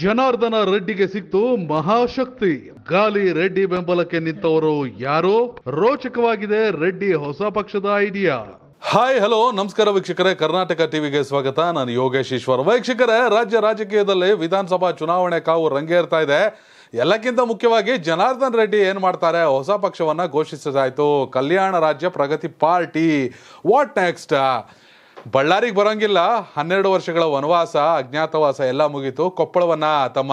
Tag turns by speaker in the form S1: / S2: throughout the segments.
S1: ಜನಾರ್ದನ ರೆಡ್ಡಿಗೆ ಸಿಕ್ತು ಮಹಾಶಕ್ತಿ ಗಾಲಿ ರೆಡ್ಡಿ ಬೆಂಬಲಕ್ಕೆ ನಿಂತವರು ಯಾರು ರೋಚಕವಾಗಿದೆ ರೆಡ್ಡಿ ಹೊಸ ಪಕ್ಷದ ಐಡಿಯಾ ಹಾಯ್ ಹಲೋ ನಮಸ್ಕಾರ ವೀಕ್ಷಕರೇ ಕರ್ನಾಟಕ ಟಿವಿಗೆ ಸ್ವಾಗತ ನಾನು ಯೋಗೇಶ್ ಈಶ್ವರ್ ವೀಕ್ಷಕರೇ ರಾಜ್ಯ ರಾಜಕೀಯದಲ್ಲಿ ವಿಧಾನಸಭಾ ಚುನಾವಣೆ ಕಾವು ರಂಗೇರ್ತಾ ಇದೆ ಎಲ್ಲಕ್ಕಿಂತ ಮುಖ್ಯವಾಗಿ ಜನಾರ್ದನ್ ರೆಡ್ಡಿ ಏನು ಮಾಡ್ತಾರೆ ಹೊಸ ಪಕ್ಷವನ್ನ ಘೋಷಿಸಿದಾಯ್ತು ಕಲ್ಯಾಣ ರಾಜ್ಯ ಪ್ರಗತಿ ಪಾರ್ಟಿ ವಾಟ್ ನೆಕ್ಸ್ಟ್ ಬಳ್ಳಾರಿಗೆ ಬರೋಂಗಿಲ್ಲ ಹನ್ನೆರಡು ವರ್ಷಗಳ ವನವಾಸ ಅಜ್ಞಾತವಾಸ ಎಲ್ಲ ಮುಗಿತು ಕೊಪ್ಪಳವನ್ನು ತಮ್ಮ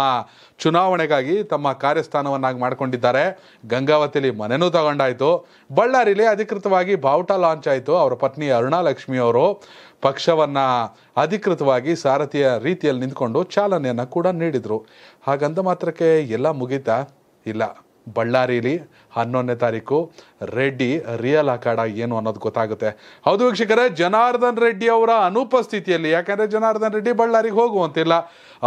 S1: ಚುನಾವಣೆಗಾಗಿ ತಮ್ಮ ಕಾರ್ಯಸ್ಥಾನವನ್ನಾಗಿ ಮಾಡಿಕೊಂಡಿದ್ದಾರೆ ಗಂಗಾವತಿಲಿ ಮನೆನೂ ತಗೊಂಡಾಯಿತು ಬಳ್ಳಾರಿಲಿ ಅಧಿಕೃತವಾಗಿ ಬಾವುಟ ಲಾಂಚ್ ಆಯಿತು ಅವರ ಪತ್ನಿ ಅರುಣಾಲಕ್ಷ್ಮಿ ಅವರು ಪಕ್ಷವನ್ನು ಅಧಿಕೃತವಾಗಿ ಸಾರಥಿಯ ರೀತಿಯಲ್ಲಿ ನಿಂತ್ಕೊಂಡು ಚಾಲನೆಯನ್ನು ಕೂಡ ನೀಡಿದರು ಹಾಗಂದ ಮಾತ್ರಕ್ಕೆ ಎಲ್ಲ ಮುಗೀತಾ ಇಲ್ಲ ಬಳ್ಳಾರಿಲಿ ಹನ್ನೊಂದನೇ ತಾರೀಕು ರೆಡ್ಡಿ ರಿಯಲ್ ಅಖಾಡ ಏನು ಅನ್ನೋದು ಗೊತ್ತಾಗುತ್ತೆ ಹೌದು ವೀಕ್ಷಕರೇ ಜನಾರ್ದನ್ ರೆಡ್ಡಿ ಅವರ ಅನುಪಸ್ಥಿತಿಯಲ್ಲಿ ಯಾಕಂದ್ರೆ ಜನಾರ್ದನ್ ರೆಡ್ಡಿ ಬಳ್ಳಾರಿಗೆ ಹೋಗುವಂತಿಲ್ಲ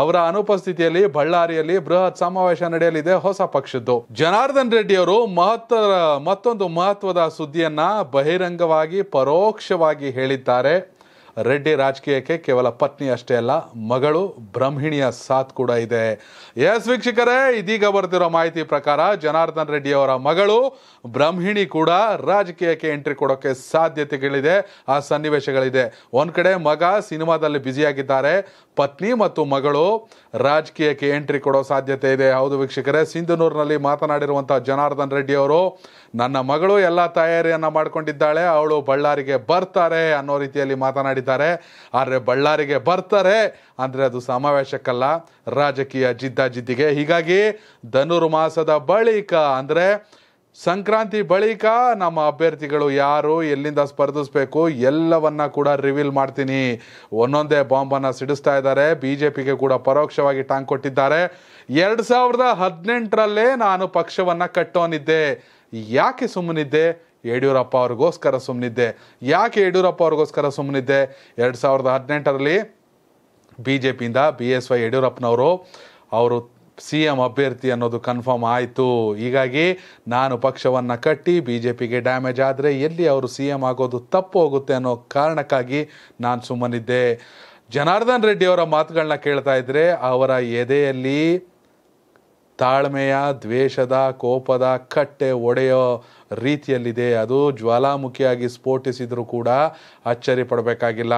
S1: ಅವರ ಅನುಪಸ್ಥಿತಿಯಲ್ಲಿ ಬಳ್ಳಾರಿಯಲ್ಲಿ ಬೃಹತ್ ಸಮಾವೇಶ ನಡೆಯಲಿದೆ ಹೊಸ ಪಕ್ಷದ್ದು ಜನಾರ್ದನ್ ರೆಡ್ಡಿ ಅವರು ಮಹತ್ವ ಮತ್ತೊಂದು ಮಹತ್ವದ ಸುದ್ದಿಯನ್ನ ಬಹಿರಂಗವಾಗಿ ಪರೋಕ್ಷವಾಗಿ ಹೇಳಿದ್ದಾರೆ ರೆಡ್ಡಿ ರಾಜಕೀಯಕ್ಕೆ ಕೇವಲ ಪತ್ನಿ ಅಷ್ಟೇ ಅಲ್ಲ ಮಗಳು ಬ್ರಹ್ಮಿಣಿಯ ಸಾಥ್ ಕೂಡ ಇದೆ ಎಸ್ ವೀಕ್ಷಕರೇ ಇದೀಗ ಬರ್ತಿರೋ ಮಾಹಿತಿ ಪ್ರಕಾರ ಜನಾರ್ದನ್ ರೆಡ್ಡಿ ಅವರ ಮಗಳು ಬ್ರಹ್ಮಿಣಿ ಕೂಡ ರಾಜಕೀಯಕ್ಕೆ ಎಂಟ್ರಿ ಕೊಡೋಕೆ ಸಾಧ್ಯತೆಗಳಿದೆ ಆ ಸನ್ನಿವೇಶಗಳಿದೆ ಒಂದ್ ಕಡೆ ಮಗ ಸಿನಿಮಾದಲ್ಲಿ ಬ್ಯುಸಿಯಾಗಿದ್ದಾರೆ ಪತ್ನಿ ಮತ್ತು ಮಗಳು ರಾಜಕೀಯಕ್ಕೆ ಎಂಟ್ರಿ ಕೊಡೋ ಸಾಧ್ಯತೆ ಇದೆ ಹೌದು ವೀಕ್ಷಕರೇ ಸಿಂಧನೂರಿನಲ್ಲಿ ಮಾತನಾಡಿರುವಂತಹ ಜನಾರ್ದನ್ ರೆಡ್ಡಿ ಅವರು ನನ್ನ ಮಗಳು ಎಲ್ಲ ತಯಾರಿಯನ್ನ ಮಾಡ್ಕೊಂಡಿದ್ದಾಳೆ ಅವಳು ಬಳ್ಳಾರಿಗೆ ಬರ್ತಾರೆ ಅನ್ನೋ ರೀತಿಯಲ್ಲಿ ಮಾತನಾಡಿ ಮಾಡಿದ್ದಾರೆ ಆದರೆ ಬಳ್ಳಾರಿಗೆ ಬರ್ತಾರೆ ಅಂದರೆ ಅದು ಸಮಾವೇಶಕ್ಕಲ್ಲ ರಾಜಕೀಯ ಜಿದ್ದಾಜಿದ್ದಿಗೆ ಹೀಗಾಗಿ ಧನುರ್ಮಾಸದ ಬಳಿಕ ಅಂದರೆ ಸಂಕ್ರಾಂತಿ ಬಳಿಕ ನಮ್ಮ ಅಭ್ಯರ್ಥಿಗಳು ಯಾರು ಎಲ್ಲಿಂದ ಸ್ಪರ್ಧಿಸಬೇಕು ಎಲ್ಲವನ್ನ ಕೂಡ ರಿವೀಲ್ ಮಾಡ್ತೀನಿ ಒಂದೊಂದೇ ಬಾಂಬನ್ನು ಸಿಡಿಸ್ತಾ ಇದ್ದಾರೆ ಬಿ ಜೆ ಪಿಗೆ ಕೂಡ ಪರೋಕ್ಷವಾಗಿ ಟಾಂಗ್ ಕೊಟ್ಟಿದ್ದಾರೆ ಎರಡು ಸಾವಿರದ ಹದಿನೆಂಟರಲ್ಲೇ ನಾನು ಪಕ್ಷವನ್ನು ಕಟ್ಟೋನಿದ್ದೆ ಯಾಕೆ ಸುಮ್ಮನಿದ್ದೆ ಯಡಿಯೂರಪ್ಪ ಅವ್ರಿಗೋಸ್ಕರ ಸುಮ್ಮನಿದ್ದೆ ಯಾಕೆ ಯಡಿಯೂರಪ್ಪ ಅವ್ರಿಗೋಸ್ಕರ ಸುಮ್ಮನಿದ್ದೆ ಎರಡು ಸಾವಿರದ ಹದಿನೆಂಟರಲ್ಲಿ ಬಿ ಜೆ ಪಿಯಿಂದ ಬಿ ಎಸ್ ವೈ ಯಡಿಯೂರಪ್ಪನವರು ಅವರು ಸಿ ಎಂ ಅಭ್ಯರ್ಥಿ ಅನ್ನೋದು ಕನ್ಫರ್ಮ್ ಆಯಿತು ಹೀಗಾಗಿ ನಾನು ಪಕ್ಷವನ್ನು ಕಟ್ಟಿ ಬಿ ಜೆ ಪಿಗೆ ಡ್ಯಾಮೇಜ್ ಆದರೆ ಎಲ್ಲಿ ಅವರು ಸಿ ಎಂ ಆಗೋದು ತಪ್ಪು ಹೋಗುತ್ತೆ ಅನ್ನೋ ಕಾರಣಕ್ಕಾಗಿ ನಾನು ಸುಮ್ಮನಿದ್ದೆ ಜನಾರ್ದನ್ ರೆಡ್ಡಿ ಅವರ ಮಾತುಗಳನ್ನ ಕೇಳ್ತಾ ಇದ್ದರೆ ಅವರ ಎದೆಯಲ್ಲಿ ತಾಳ್ಮೆಯ ದ್ವೇಷದ ಕೋಪದ ಕಟ್ಟೆ ಒಡೆಯೋ ರೀತಿಯಲ್ಲಿದೆ ಅದು ಜ್ವಾಲಾಮುಖಿಯಾಗಿ ಸ್ಫೋಟಿಸಿದರೂ ಕೂಡ ಅಚ್ಚರಿ ಪಡಬೇಕಾಗಿಲ್ಲ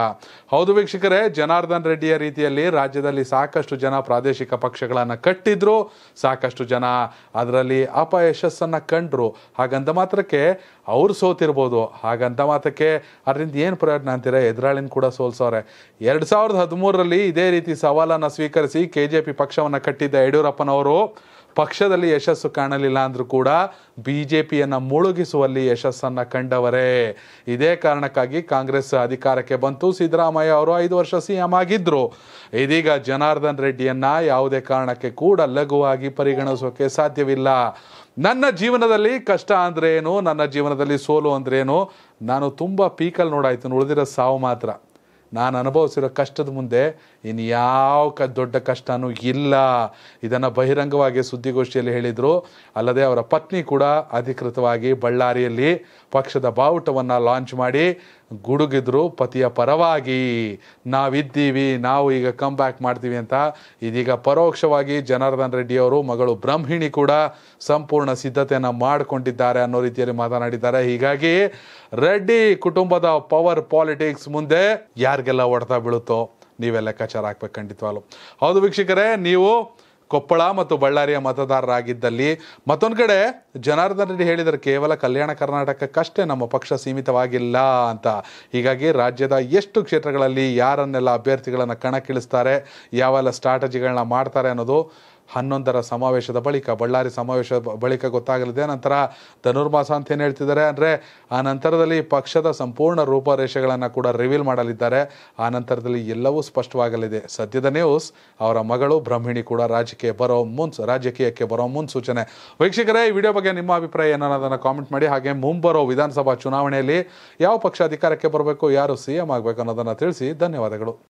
S1: ಹೌದು ವೀಕ್ಷಕರೇ ಜನಾರ್ದನ್ ರೆಡ್ಡಿಯ ರೀತಿಯಲ್ಲಿ ರಾಜ್ಯದಲ್ಲಿ ಸಾಕಷ್ಟು ಜನ ಪ್ರಾದೇಶಿಕ ಪಕ್ಷಗಳನ್ನು ಕಟ್ಟಿದ್ರು ಸಾಕಷ್ಟು ಜನ ಅದರಲ್ಲಿ ಅಪಯಶಸ್ಸನ್ನು ಕಂಡ್ರು ಹಾಗಂತ ಮಾತ್ರಕ್ಕೆ ಅವ್ರು ಸೋತಿರ್ಬೋದು ಹಾಗಂತ ಮಾತ್ರಕ್ಕೆ ಅದರಿಂದ ಏನು ಪ್ರಯೋಜನ ಅಂತೀರ ಎದುರಾಳಿನ ಕೂಡ ಸೋಲ್ಸೋರೆ ಎರಡು ಸಾವಿರದ ಹದಿಮೂರರಲ್ಲಿ ಇದೇ ರೀತಿ ಸವಾಲನ್ನು ಸ್ವೀಕರಿಸಿ ಕೆ ಜೆ ಪಿ ಪಕ್ಷವನ್ನು ಕಟ್ಟಿದ್ದ ಯಡಿಯೂರಪ್ಪನವರು ಪಕ್ಷದಲ್ಲಿ ಯಶಸ್ಸು ಕಾಣಲಿಲ್ಲ ಅಂದರೂ ಕೂಡ ಬಿ ಜೆ ಪಿಯನ್ನು ಮುಳುಗಿಸುವಲ್ಲಿ ಯಶಸ್ಸನ್ನು ಕಂಡವರೇ ಇದೇ ಕಾರಣಕ್ಕಾಗಿ ಕಾಂಗ್ರೆಸ್ ಅಧಿಕಾರಕ್ಕೆ ಬಂತು ಸಿದ್ದರಾಮಯ್ಯ ಅವರು ಐದು ವರ್ಷ ಸಿ ಎಂ ಆಗಿದ್ದರು ಇದೀಗ ಜನಾರ್ದನ್ ರೆಡ್ಡಿಯನ್ನು ಯಾವುದೇ ಕಾರಣಕ್ಕೆ ಕೂಡ ಲಘುವಾಗಿ ಪರಿಗಣಿಸೋಕೆ ಸಾಧ್ಯವಿಲ್ಲ ನನ್ನ ಜೀವನದಲ್ಲಿ ಕಷ್ಟ ಅಂದ್ರೇನು ನನ್ನ ಜೀವನದಲ್ಲಿ ಸೋಲು ಅಂದ್ರೇನು ನಾನು ತುಂಬ ಪೀಕಲ್ ನೋಡಾಯ್ತು ಉಳಿದಿರೋ ಸಾವು ಮಾತ್ರ ನಾನು ಅನುಭವಿಸಿರೋ ಕಷ್ಟದ ಮುಂದೆ ಇನ್ನು ಯಾವ ಕ ದೊಡ್ಡ ಕಷ್ಟನೂ ಇಲ್ಲ ಇದನ್ನು ಬಹಿರಂಗವಾಗಿ ಸುದ್ದಿಗೋಷ್ಠಿಯಲ್ಲಿ ಹೇಳಿದರು ಅಲ್ಲದೆ ಅವರ ಪತ್ನಿ ಕೂಡ ಅಧಿಕೃತವಾಗಿ ಬಳ್ಳಾರಿಯಲ್ಲಿ ಪಕ್ಷದ ಬಾವುಟವನ್ನು ಲಾಂಚ್ ಮಾಡಿ ಗುಡುಗಿದ್ರು ಪತಿಯ ಪರವಾಗಿ ನಾವಿದ್ದೀವಿ ನಾವು ಈಗ ಕಮ್ ಬ್ಯಾಕ್ ಮಾಡ್ತೀವಿ ಅಂತ ಇದೀಗ ಪರೋಕ್ಷವಾಗಿ ಜನಾರ್ದನ್ ಅವರು ಮಗಳು ಬ್ರಹ್ಮಿಣಿ ಕೂಡ ಸಂಪೂರ್ಣ ಸಿದ್ಧತೆಯನ್ನು ಮಾಡಿಕೊಂಡಿದ್ದಾರೆ ಅನ್ನೋ ರೀತಿಯಲ್ಲಿ ಮಾತನಾಡಿದ್ದಾರೆ ಹೀಗಾಗಿ ರೆಡ್ಡಿ ಕುಟುಂಬದ ಪವರ್ ಪಾಲಿಟಿಕ್ಸ್ ಮುಂದೆ ಯಾರಿಗೆಲ್ಲ ಹೊಡೆತ ಬೀಳುತ್ತೋ ನೀವೆಲ್ಲ ಲೆಕ್ಕಾಚಾರ ಹಾಕ್ಬೇಕು ಖಂಡಿತವಾಗ್ಲು ಹೌದು ವೀಕ್ಷಕರೇ ನೀವು ಕೊಪ್ಪಳ ಮತ್ತು ಬಳ್ಳಾರಿಯ ಮತದಾರರಾಗಿದ್ದಲ್ಲಿ ಮತ್ತೊಂದು ಕಡೆ ಜನಾರ್ದನ್ ರೆಡ್ಡಿ ಹೇಳಿದರೆ ಕೇವಲ ಕಲ್ಯಾಣ ಕರ್ನಾಟಕಕ್ಕಷ್ಟೇ ನಮ್ಮ ಪಕ್ಷ ಸೀಮಿತವಾಗಿಲ್ಲ ಅಂತ ಹೀಗಾಗಿ ರಾಜ್ಯದ ಎಷ್ಟು ಕ್ಷೇತ್ರಗಳಲ್ಲಿ ಯಾರನ್ನೆಲ್ಲ ಅಭ್ಯರ್ಥಿಗಳನ್ನು ಕಣಕ್ಕಿಳಿಸ್ತಾರೆ ಯಾವೆಲ್ಲ ಸ್ಟ್ರಾಟಜಿಗಳನ್ನ ಮಾಡ್ತಾರೆ ಅನ್ನೋದು ಹನ್ನೊಂದರ ಸಮಾವೇಶದ ಬಳಿಕ ಬಳ್ಳಾರಿ ಸಮಾವೇಶ ಬಳಿಕ ಗೊತ್ತಾಗಲಿದೆ ನಂತರ ಧನುರ್ಮಾಸ ಅಂತ ಏನು ಹೇಳ್ತಿದ್ದಾರೆ ಅಂದರೆ ಆ ನಂತರದಲ್ಲಿ ಪಕ್ಷದ ಸಂಪೂರ್ಣ ರೂಪರೇಷೆಗಳನ್ನು ಕೂಡ ರಿವೀಲ್ ಮಾಡಲಿದ್ದಾರೆ ಆ ನಂತರದಲ್ಲಿ ಎಲ್ಲವೂ ಸ್ಪಷ್ಟವಾಗಲಿದೆ ಸದ್ಯದ ನ್ಯೂಸ್ ಅವರ ಮಗಳು ಬ್ರಹ್ಮಿಣಿ ಕೂಡ ರಾಜಕೀಯ ಬರೋ ಮುನ್ಸ್ ರಾಜಕೀಯಕ್ಕೆ ಬರೋ ಮುನ್ಸೂಚನೆ ವೀಕ್ಷಕರೇ ಈ ವಿಡಿಯೋ ಬಗ್ಗೆ ನಿಮ್ಮ ಅಭಿಪ್ರಾಯ ಏನನ್ನೋದನ್ನು ಕಾಮೆಂಟ್ ಮಾಡಿ ಹಾಗೆ ಮುಂಬರೋ ವಿಧಾನಸಭಾ ಚುನಾವಣೆಯಲ್ಲಿ ಯಾವ ಪಕ್ಷ ಅಧಿಕಾರಕ್ಕೆ ಬರಬೇಕು ಯಾರು ಸಿ ಎಂ ಆಗಬೇಕು ಅನ್ನೋದನ್ನು ತಿಳಿಸಿ ಧನ್ಯವಾದಗಳು